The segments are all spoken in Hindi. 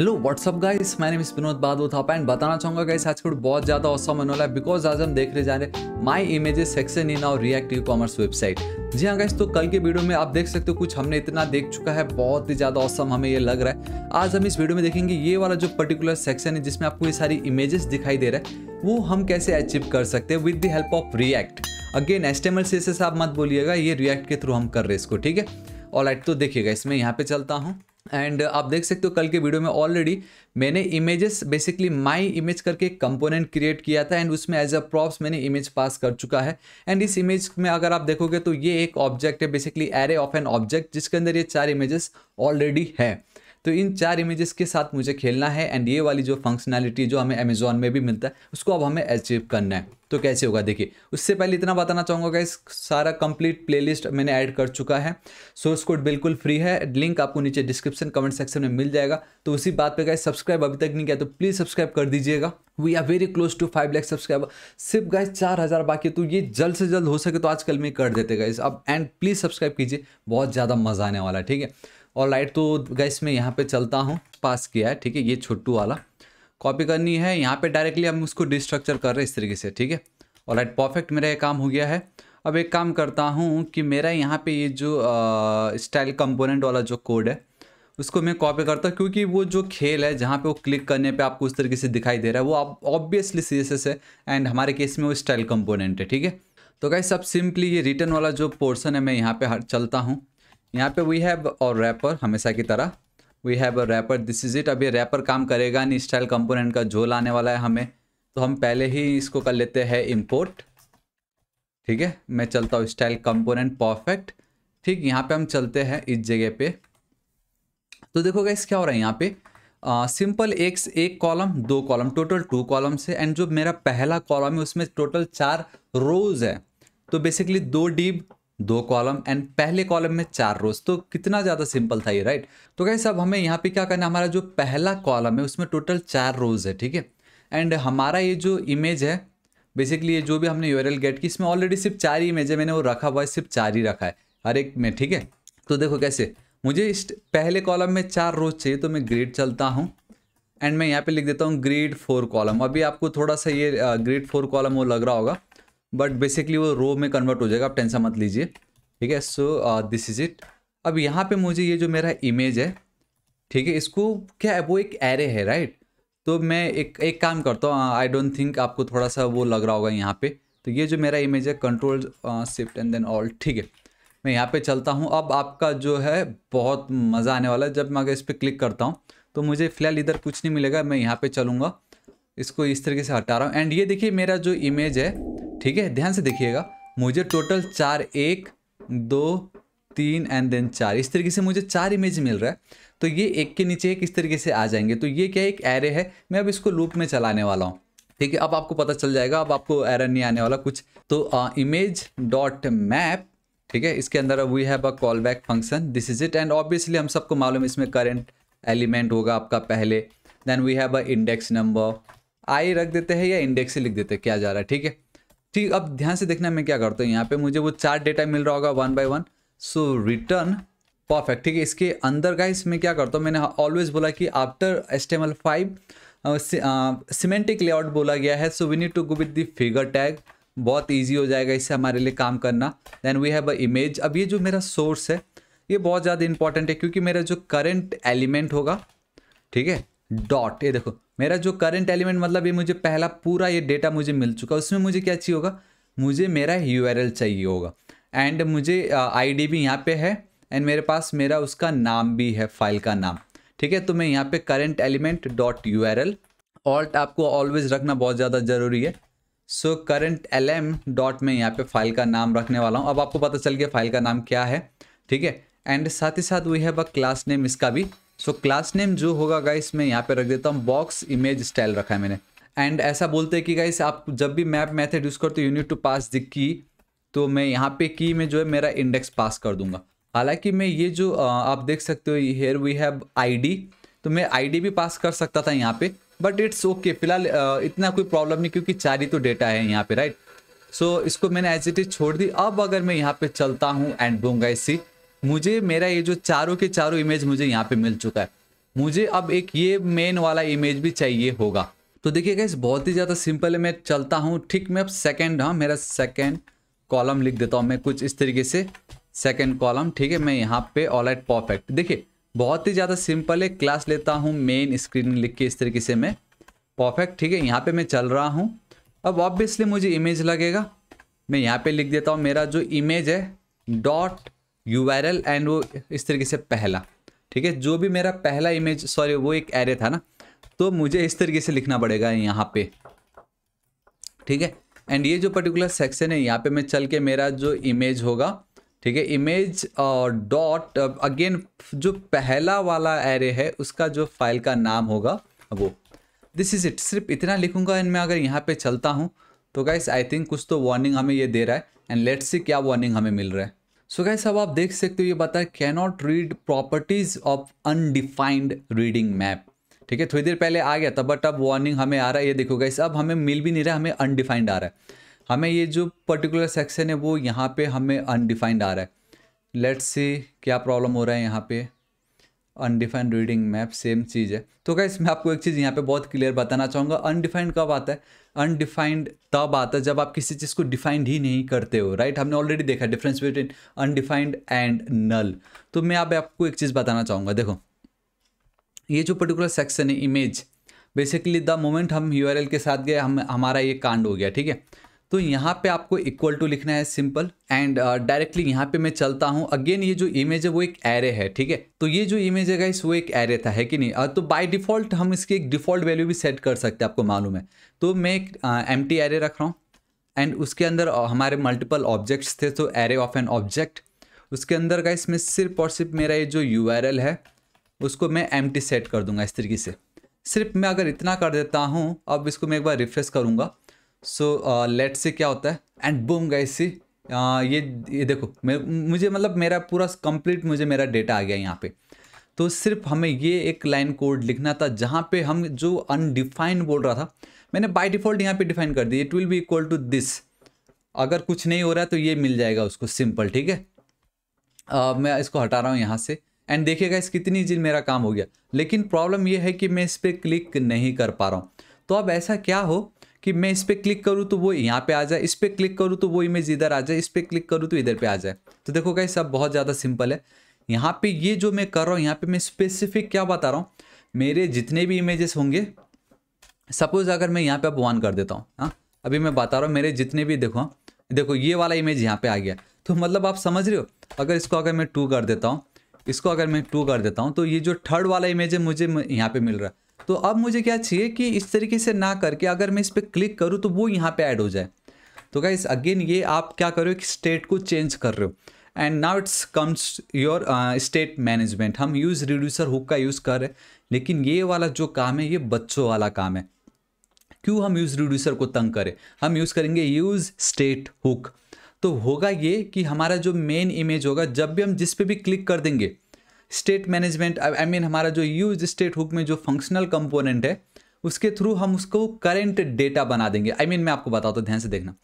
Hello what's up guys my name Vinod Badal था एंड बताना चाहूंगा गाइस आज का बहुत ज़्यादा औसम होने वाला है बिकॉज आज हम देख रहे जा रहे हैं माई इमेजेस सेक्शन इन और रिएक्ट ई कॉमर्स वेबसाइट जी हाँ गाइस तो कल के वीडियो में आप देख सकते हो कुछ हमने इतना देख चुका है बहुत ही ज़्यादा औसम हमें ये लग रहा है आज हम इस वीडियो में देखेंगे ये वाला जो पर्टिकुलर सेक्शन है जिसमें आपको ये सारी इमेजेस दिखाई दे रहा है वो हम कैसे अचीव कर सकते हैं with the help of React again एस्टेमल से आप मत बोलिएगा ये रिएक्ट के थ्रू हम कर रहे हैं इसको ठीक है और तो देखिएगा इसमें यहाँ पे चलता हूँ एंड uh, आप देख सकते हो कल के वीडियो में ऑलरेडी मैंने इमेजेस बेसिकली माय इमेज करके एक कंपोनेंट क्रिएट किया था एंड उसमें एज अ प्रॉप्स मैंने इमेज पास कर चुका है एंड इस इमेज में अगर आप देखोगे तो ये एक ऑब्जेक्ट है basically array of an object जिसके अंदर ये चार इमेजेस ऑलरेडी है तो इन चार इमेजेस के साथ मुझे खेलना है एंड ये वाली जो फंक्शनैलिटी जो हमें अमेजोन में भी मिलता है उसको अब हमें अचीव करना है तो कैसे होगा देखिए उससे पहले इतना बताना चाहूँगा कि सारा कंप्लीट प्लेलिस्ट मैंने ऐड कर चुका है सोर्स कोड बिल्कुल फ्री है लिंक आपको नीचे डिस्क्रिप्शन कमेंट सेक्शन में मिल जाएगा तो उसी बात पे गए सब्सक्राइब अभी तक नहीं किया तो प्लीज़ सब्सक्राइब कर दीजिएगा we are very close to five lakhs subscriber सिर्फ गाइस चार हज़ार बाकी तो ये जल्द से जल्द हो सके तो आजकल में कर देते गए अब एंड प्लीज़ सब्सक्राइब कीजिए बहुत ज़्यादा मज़ा आने वाला है ठीक है और लाइट तो गैस मैं यहाँ पे चलता हूँ पास किया है ठीक है ये छोटू वाला कॉपी करनी है यहाँ पे डायरेक्टली हम उसको डिस्ट्रक्चर कर रहे हैं इस तरीके से ठीक है और लाइट परफेक्ट मेरा ये काम हो गया है अब एक काम करता हूँ कि मेरा यहाँ पे ये जो स्टाइल कंपोनेंट वाला जो कोड है उसको मैं कॉपी करता हूँ क्योंकि वो जो खेल है जहाँ पे वो क्लिक करने पे आपको उस तरीके से दिखाई दे रहा है वो आप ऑब्वियसली सी एस एस है एंड हमारे केस में वो स्टाइल कंपोनेंट है ठीक है तो गाइस सब सिंपली ये रिटर्न वाला जो पोर्सन है मैं यहाँ पे चलता हूँ यहाँ पे वी हैव और रैपर हमेशा की तरह we have a wrapper this is it अभी रैपर काम करेगा नहीं स्टाइल कंपोनेंट का झोल आने वाला है हमें तो हम पहले ही इसको कर लेते हैं इम्पोर्ट ठीक है मैं चलता हूँ स्टाइल कंपोनेंट परफेक्ट ठीक यहाँ पे हम चलते हैं इस जगह पे तो देखो इस क्या हो रहा है यहाँ पे सिंपल एक एक कॉलम दो कॉलम टोटल टू कॉलम्स है एंड जो मेरा पहला कॉलम है उसमें टोटल चार रोज है तो बेसिकली दो डीब दो कॉलम एंड पहले कॉलम में चार रोज तो कितना ज़्यादा सिंपल था ये राइट तो कहीं सब हमें यहाँ पे क्या करना है हमारा जो पहला कॉलम है उसमें टोटल चार रोज है ठीक है एंड हमारा ये जो इमेज है बेसिकली ये जो भी हमने यूरल गेट की इसमें ऑलरेडी सिर्फ चार ही इमेज है मैंने वो रखा हुआ है सिर्फ चार ही रखा है हर एक में ठीक है तो देखो कैसे मुझे इस पहले कॉलम में चार रोज चाहिए तो मैं ग्रेड चलता हूँ एंड मैं यहाँ पे लिख देता हूँ ग्रेड फोर कॉलम अभी आपको थोड़ा सा ये ग्रेड फोर कॉलम वो लग रहा होगा बट बेसिकली वो रो में कन्वर्ट हो जाएगा आप टेंशन मत लीजिए ठीक है सो दिस इज़ इट अब यहाँ पे मुझे ये जो मेरा इमेज है ठीक है इसको क्या है वो एक एरे है राइट तो मैं एक एक काम करता हूँ आई डोंट थिंक आपको थोड़ा सा वो लग रहा होगा यहाँ पे तो ये जो मेरा इमेज है control shift and then all ठीक है मैं यहाँ पे चलता हूँ अब आपका जो है बहुत मज़ा आने वाला है जब मैं अगर इस पर क्लिक करता हूँ तो मुझे फ़िलहाल इधर कुछ नहीं मिलेगा मैं यहाँ पर चलूँगा इसको इस तरीके से हटा रहा हूँ एंड ये देखिए मेरा जो इमेज है ठीक है ध्यान से देखिएगा मुझे टोटल चार एक दो तीन एंड देन चार इस तरीके से मुझे चार इमेज मिल रहा है तो ये एक के नीचे एक इस तरीके से आ जाएंगे तो ये क्या एक एरे है मैं अब इसको लूप में चलाने वाला हूँ ठीक है अब आपको पता चल जाएगा अब आपको एरर नहीं आने वाला कुछ तो इमेज डॉट मैप ठीक है इसके अंदर we have a call back function this is it and obviously हम सबको मालूम है इसमें करेंट एलिमेंट होगा आपका पहले then we have a index number I रख देते हैं या इंडेक्स ही लिख देते हैं क्या जा रहा है ठीक है ठीक अब ध्यान से देखना मैं क्या करता हूँ यहाँ पे मुझे वो चार डेटा मिल रहा होगा one by one so return perfect ठीक है इसके अंदर का इसमें क्या करता हूँ मैंने ऑलवेज बोला कि after HTML five semantic layout बोला गया है so we need to go with the figure tag बहुत ईजी हो जाएगा इससे हमारे लिए काम करना then we have a image अब ये जो मेरा सोर्स है ये बहुत ज़्यादा इंपॉर्टेंट है क्योंकि मेरा जो करेंट एलिमेंट होगा ठीक है डॉट ये देखो मेरा जो करंट एलिमेंट मतलब ये मुझे पहला पूरा ये डेटा मुझे मिल चुका है उसमें मुझे क्या चाहिए होगा मुझे मेरा यू चाहिए होगा एंड मुझे आई डी भी यहाँ पे है एंड मेरे पास मेरा उसका नाम भी है फाइल का नाम ठीक है तो मैं यहाँ पे current element dot U R L alt आपको ऑलवेज रखना बहुत ज़्यादा ज़रूरी है so current L M dot में यहाँ पे फाइल का नाम रखने वाला हूँ अब आपको पता चल गया फाइल का नाम क्या है ठीक है एंड साथ ही साथ we have a class name इसका भी सो क्लास नेम जो होगा गाइस मैं यहाँ पे रख देता हूँ बॉक्स इमेज स्टाइल रखा है मैंने एंड ऐसा बोलते हैं कि गाइस आप जब भी मैप मैथड यूज़ करते हो unit to pass the key तो मैं यहाँ पे की में जो है मेरा इंडेक्स पास कर दूंगा हालांकि मैं ये जो आप देख सकते हो हेयर वी हैव आई तो मैं आई भी पास कर सकता था यहाँ पे बट इट्स ओके फिलहाल इतना कोई प्रॉब्लम नहीं क्योंकि चार ही तो डेटा है यहाँ पे राइट सो so, इसको मैंने एज इट इज छोड़ दी अब अगर मैं यहाँ पे चलता हूँ एंड दूंगा इसी मुझे मेरा ये जो चारों के चारों इमेज मुझे यहाँ पे मिल चुका है मुझे अब एक ये मेन वाला इमेज भी चाहिए होगा तो देखिए गैस बहुत ही ज़्यादा सिंपल है मैं चलता हूँ ठीक मैं अब सेकेंड हाँ मेरा सेकेंड कॉलम लिख देता हूँ मैं कुछ इस तरीके से सेकेंड कॉलम ठीक है मैं यहाँ पे ऑल एट परफेक्ट देखिए बहुत ही ज़्यादा सिंपल है क्लास लेता हूँ मेन स्क्रीन लिख के इस तरीके से मैं परफेक्ट ठीक है यहाँ पर मैं चल रहा हूँ अब ऑब्वियसली मुझे इमेज लगेगा मैं यहाँ पर लिख देता हूँ मेरा जो इमेज है डॉट यू वायरल एंड वो इस तरीके से पहला ठीक है जो भी मेरा पहला इमेज सॉरी वो एक एरे था ना तो मुझे इस तरीके से लिखना पड़ेगा यहाँ पे ठीक है एंड ये जो पर्टिकुलर सेक्शन है यहाँ पे मैं चल के मेरा जो इमेज होगा ठीक है इमेज डॉट अगेन जो पहला वाला एरे है उसका जो फाइल का नाम होगा वो दिस इज़ इट सिर्फ इतना लिखूंगा एंड मैं अगर यहाँ पे चलता हूँ तो गाइस आई थिंक कुछ तो वार्निंग हमें ये दे रहा है एंड लेट्स सी क्या वार्निंग हमें मिल रहा है सो गाइस अब आप देख सकते हो ये बता है cannot read properties of undefined reading map ठीक है थोड़ी देर पहले आ गया था बट अब वार्निंग हमें आ रहा है ये देखो गाइस अब हमें मिल भी नहीं रहा हमें अनडिफाइंड आ रहा है हमें ये जो पर्टिकुलर सेक्शन है वो यहाँ पे हमें अनडिफाइंड आ रहा है लेट्स सी क्या प्रॉब्लम हो रहा है यहाँ पे अनडिफाइंड रीडिंग मैप सेम चीज़ है तो क्या मैं आपको एक चीज़ यहाँ पे बहुत क्लियर बताना चाहूँगा अनडिफाइंड कब आता है अनडिफाइंड तब आता है जब आप किसी चीज़ को डिफाइंड ही नहीं करते हो राइट हमने ऑलरेडी देखा difference between undefined and null तो मैं आप आपको एक चीज़ बताना चाहूँगा देखो ये जो पर्टिकुलर सेक्शन है इमेज बेसिकली द मोमेंट हम यू के साथ गए हम हमारा ये कांड हो गया ठीक है तो यहाँ पे आपको इक्वल टू लिखना है सिंपल एंड डायरेक्टली यहाँ पे मैं चलता हूँ अगेन ये जो इमेज है वो एक एरे है ठीक है तो ये जो इमेज है गाइस वो एक एरे था है कि नहीं uh, तो बाय डिफॉल्ट हम इसके एक डिफॉल्ट वैल्यू भी सेट कर सकते हैं आपको मालूम है तो मैं एक एम टी एरे रख रहा हूँ एंड उसके अंदर uh, हमारे मल्टीपल ऑब्जेक्ट्स थे तो एरे ऑफ एन ऑब्जेक्ट उसके अंदर का इसमें सिर्फ और सिर्फ मेरा ये जो यू है उसको मैं एम सेट कर दूंगा इस तरीके से सिर्फ मैं अगर इतना कर देता हूँ अब इसको मैं एक बार रिफ्रेश करूँगा सो लेट से क्या होता है एंड बूम गाइस सी ये ये देखो मुझे मतलब मेरा पूरा कंप्लीट मुझे मेरा डेटा आ गया यहाँ पे तो सिर्फ हमें ये एक लाइन कोड लिखना था जहाँ पे हम जो अनडिफाइंड बोल रहा था मैंने बाय डिफ़ॉल्ट यहाँ पे डिफाइन कर दी it will be equal to this अगर कुछ नहीं हो रहा है तो ये मिल जाएगा उसको सिंपल ठीक है uh, मैं इसको हटा रहा हूँ यहाँ से एंड देखिएगा इस कितनी चीज मेरा काम हो गया लेकिन प्रॉब्लम ये है कि मैं इस पर क्लिक नहीं कर पा रहा हूँ तो अब ऐसा क्या हो कि मैं इस पर क्लिक करूँ तो वो यहाँ पे आ जाए इस पर क्लिक करूँ तो वो इमेज इधर आ जाए इस पर क्लिक करूँ तो इधर पे आ जाए तो देखो कहीं सब बहुत ज़्यादा सिंपल है यहाँ पे ये जो मैं कर रहा हूँ यहाँ पे मैं स्पेसिफिक क्या बता रहा हूँ मेरे जितने भी इमेजेस होंगे सपोज़ अगर मैं यहाँ पे अब वन कर देता हूँ हाँ अभी मैं बता रहा हूँ मेरे जितने भी देखो हाँ? देखो ये वाला इमेज यहाँ पे आ गया तो मतलब आप समझ रहे हो अगर इसको अगर मैं टू कर देता हूँ इसको अगर मैं टू कर देता हूँ तो ये जो थर्ड वाला इमेज है मुझे यहाँ पे मिल रहा है तो अब मुझे क्या चाहिए कि इस तरीके से ना करके अगर मैं इस पर क्लिक करूँ तो वो यहाँ पे ऐड हो जाए तो क्या अगेन ये आप क्या कर रहे हो कि स्टेट को चेंज कर रहे हो and now it's comes your state management हम यूज़ रिड्यूसर हुक का यूज़ कर रहे हैं लेकिन ये वाला जो काम है ये बच्चों वाला काम है क्यों हम यूज़ रिड्यूसर को तंग करें हम यूज़ करेंगे यूज़ स्टेट हुक तो होगा ये कि हमारा जो मेन इमेज होगा जब भी हम जिस पे भी क्लिक कर देंगे स्टेट मैनेजमेंट आई मीन हमारा जो यूज स्टेट हुक में जो फंक्शनल कंपोनेंट है उसके थ्रू हम उसको करेंट डेटा बना देंगे आई I मीन mean, मैं आपको बताता हूँ ध्यान से देखना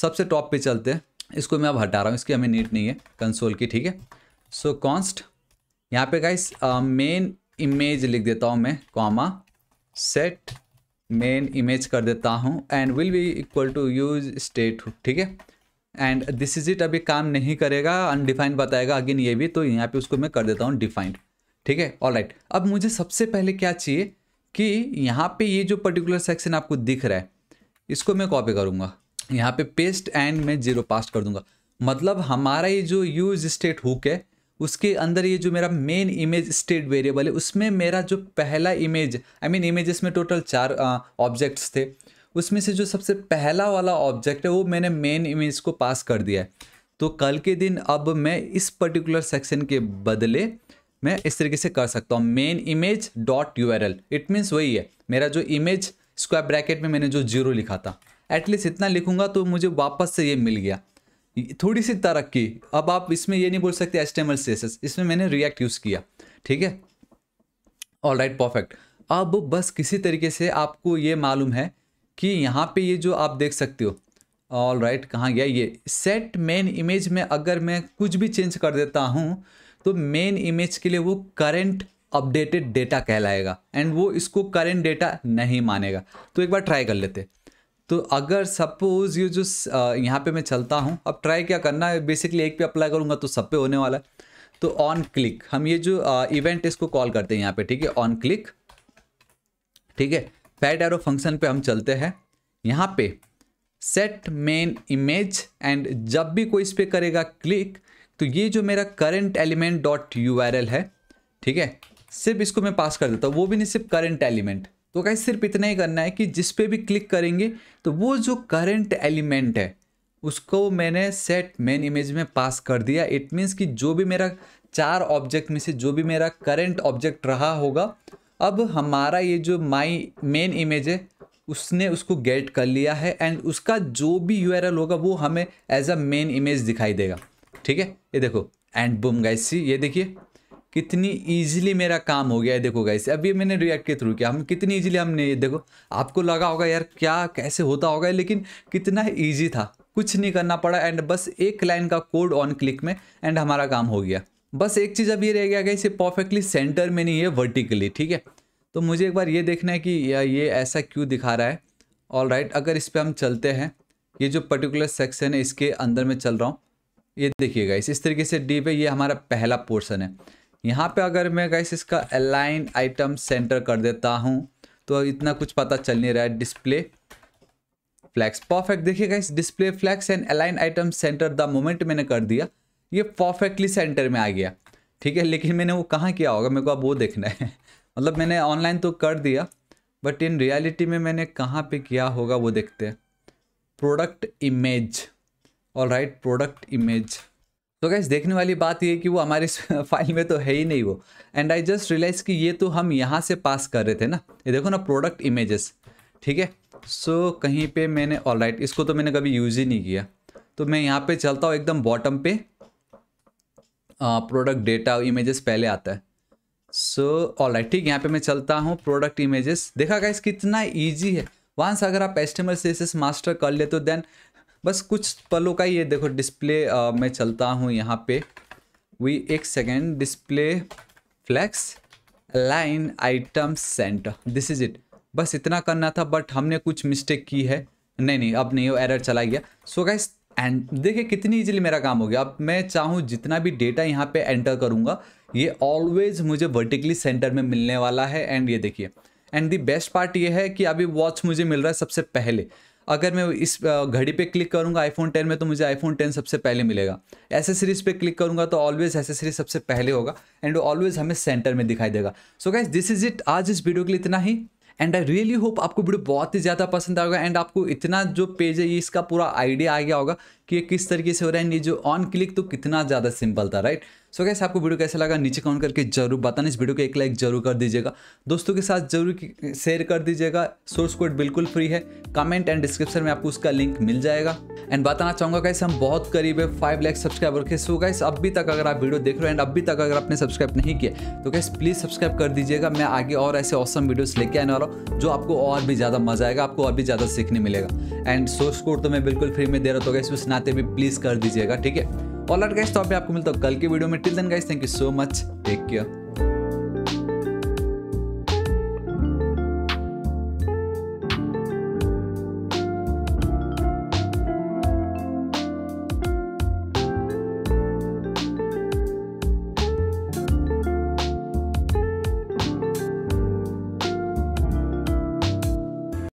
सबसे टॉप पे चलते हैं इसको मैं अब हटा रहा हूँ इसकी हमें नीट नहीं है कंसोल की ठीक है सो कॉन्स्ट यहाँ पे गाइस मेन इमेज लिख देता हूँ मैं कॉमा सेट मेन इमेज कर देता हूँ and will be equal to use state hook ठीक है एंड दिस इज इट अभी काम नहीं करेगा अनडिफाइंड बताएगा अगेन ये भी तो यहाँ पे उसको मैं कर देता हूँ डिफाइंड ठीक है ऑल राइट अब मुझे सबसे पहले क्या चाहिए कि यहाँ पे ये जो पर्टिकुलर सेक्शन आपको दिख रहा है इसको मैं कॉपी करूँगा यहाँ पे पेस्ट एंड मैं जीरो पास्ट कर दूंगा मतलब हमारा ये जो यूज स्टेट हुक है उसके अंदर ये जो मेरा मेन इमेज स्टेट वेरिएबल है उसमें मेरा जो पहला इमेज आई मीन इमेज में टोटल चार ऑब्जेक्ट्स थे उसमें से जो सबसे पहला वाला ऑब्जेक्ट है वो मैंने मेन इमेज को पास कर दिया है तो कल के दिन अब मैं इस पर्टिकुलर सेक्शन के बदले मैं इस तरीके से कर सकता हूँ main image dot U it means वही है मेरा जो इमेज स्क्वायर ब्रैकेट में मैंने जो जीरो लिखा था एटलीस्ट इतना लिखूंगा तो मुझे वापस से ये मिल गया थोड़ी सी तरक्की अब आप इसमें ये नहीं बोल सकते एस टेमल इसमें मैंने रिएक्ट यूज़ किया ठीक है ऑल राइट परफेक्ट अब बस किसी तरीके से आपको ये मालूम है कि यहाँ पे ये जो आप देख सकते हो ऑल राइट कहाँ गया ये सेट मेन इमेज में अगर मैं कुछ भी चेंज कर देता हूँ तो मेन इमेज के लिए वो करेंट अपडेटेड डेटा कहलाएगा एंड वो इसको करेंट डेटा नहीं मानेगा तो एक बार ट्राई कर लेते तो अगर सपोज़ ये जो यहाँ पे मैं चलता हूँ अब ट्राई क्या करना है बेसिकली एक पे अप्लाई करूँगा तो सब पे होने वाला है तो ऑन क्लिक हम ये जो इवेंट इसको कॉल करते हैं यहाँ पे ठीक है ऑन क्लिक ठीक है पैड एरो फंक्शन पे हम चलते हैं यहाँ पे सेट मेन इमेज एंड जब भी कोई इस पर करेगा क्लिक तो ये जो मेरा करंट एलिमेंट डॉट यू है ठीक है सिर्फ इसको मैं पास कर देता हूँ वो भी नहीं सिर्फ करेंट एलिमेंट तो कहीं सिर्फ इतना ही करना है कि जिस पे भी क्लिक करेंगे तो वो जो करंट एलिमेंट है उसको मैंने सेट मेन इमेज में पास कर दिया इट मीन्स कि जो भी मेरा चार ऑब्जेक्ट में से जो भी मेरा करंट ऑब्जेक्ट रहा होगा अब हमारा ये जो माई मेन इमेज है उसने उसको गेट कर लिया है एंड उसका जो भी यू होगा वो हमें एज अ मेन इमेज दिखाई देगा ठीक है ये देखो एंड बुम गैसी ये देखिए कितनी इजीली मेरा काम हो गया है देखो गैसी अब ये मैंने रिएक्ट के थ्रू किया हम कितनी इजीली हमने ये देखो आपको लगा होगा यार क्या कैसे होता होगा लेकिन कितना ईजी था कुछ नहीं करना पड़ा एंड बस एक लाइन का कोड ऑन क्लिक में एंड हमारा काम हो गया बस एक चीज़ अब ये रह गया कि इसे परफेक्टली सेंटर में नहीं है वर्टिकली ठीक है तो मुझे एक बार ये देखना है कि ये ऐसा क्यों दिखा रहा है ऑल राइट right, अगर इस पर हम चलते हैं ये जो पर्टिकुलर सेक्शन है इसके अंदर में चल रहा हूँ ये देखिएगा इस तरीके से डी पे ये हमारा पहला पोर्शन है यहाँ पे अगर मैं गाइस इसका अलाइन आइटम सेंटर कर देता हूँ तो इतना कुछ पता चल नहीं रहा है डिस्प्ले फ्लैक्स परफेक्ट देखिएगा इस display flex and align item center the moment मैंने कर दिया ये परफेक्टली सेंटर में आ गया ठीक है लेकिन मैंने वो कहाँ किया होगा मेरे को अब वो देखना है मतलब मैंने ऑनलाइन तो कर दिया बट इन रियलिटी में मैंने कहाँ पे किया होगा वो देखते हैं प्रोडक्ट इमेज और राइट प्रोडक्ट इमेज तो गैस देखने वाली बात ये कि वो हमारी फाइल में तो है ही नहीं वो एंड आई जस्ट रियलाइज कि ये तो हम यहाँ से पास कर रहे थे ना ये देखो ना प्रोडक्ट इमेजेस ठीक है सो कहीं पे मैंने ऑल राइट right, इसको तो मैंने कभी यूज़ ही नहीं किया तो मैं यहाँ पे चलता हूँ एकदम बॉटम पे प्रोडक्ट डेटा इमेजेस पहले आता है सो ऑल राइट ठीक यहाँ पे मैं चलता हूँ प्रोडक्ट इमेजेस देखा गाइस कितना ईजी है वहां अगर आप एस्टेमल सीएसएस मास्टर कर ले तो देन बस कुछ पलों का ये देखो डिस्प्ले आ, मैं चलता हूँ यहाँ पे वी एक second display flex line item center this is it बस इतना करना था बट हमने कुछ मिस्टेक की है नहीं नहीं अब नहीं वो एरर चला गया सो so गाइस एंड देखिए कितनी इजीली मेरा काम हो गया अब मैं चाहूँ जितना भी डेटा यहाँ पे एंटर करूँगा ये ऑलवेज मुझे वर्टिकली सेंटर में मिलने वाला है एंड ये देखिए एंड दी बेस्ट पार्ट ये है कि अभी वॉच मुझे मिल रहा है सबसे पहले अगर मैं इस घड़ी पे क्लिक करूँगा आईफोन टेन में तो मुझे आईफोन टेन सबसे पहले मिलेगा एसेसरीज पे क्लिक करूँगा तो ऑलवेज एसेसरीज सबसे पहले होगा एंड ऑलवेज हमें सेंटर में दिखाई देगा so guys this is it आज इस वीडियो के लिए इतना ही एंड आई रियली होप आपको वीडियो बहुत ही ज़्यादा पसंद आएगा एंड आपको इतना जो पेज है ये इसका पूरा आइडिया आ गया होगा कि ये किस तरीके से हो रहा है ये जो ऑन क्लिक तो कितना ज़्यादा सिंपल था राइट right? सो गैस कैसे आपको वीडियो कैसा लगा नीचे कमेंट करके जरूर बताना इस वीडियो को एक लाइक जरूर कर दीजिएगा दोस्तों के साथ जरूर शेयर कर दीजिएगा सोर्स कोड बिल्कुल फ्री है कमेंट एंड डिस्क्रिप्शन में आपको उसका लिंक मिल जाएगा एंड बताना चाहूँगा कैसे हम बहुत करीब है फाइव लैक सब्सक्राइबर के सो गाइस अभी तक अगर आप वीडियो देख रहे हो एंड अभी तक अगर आपने सब्सक्राइब नहीं किया तो गैस प्लीज़ सब्सक्राइब कर दीजिएगा मैं आगे और ऐसे औसम वीडियोस लेके आने वाला हूँ जो आपको और भी ज़्यादा मजा आएगा आपको और भी ज़्यादा सीखने मिलेगा एंड सोर्स कोड तो मैं बिल्कुल फ्री में दे रहा हूँ तो गैस उस नाते भी प्लीज़ कर दीजिएगा ठीक है ऑल गैस गाइस तो आपको मिलता हूँ कल के वीडियो में till then guys thank you so much take care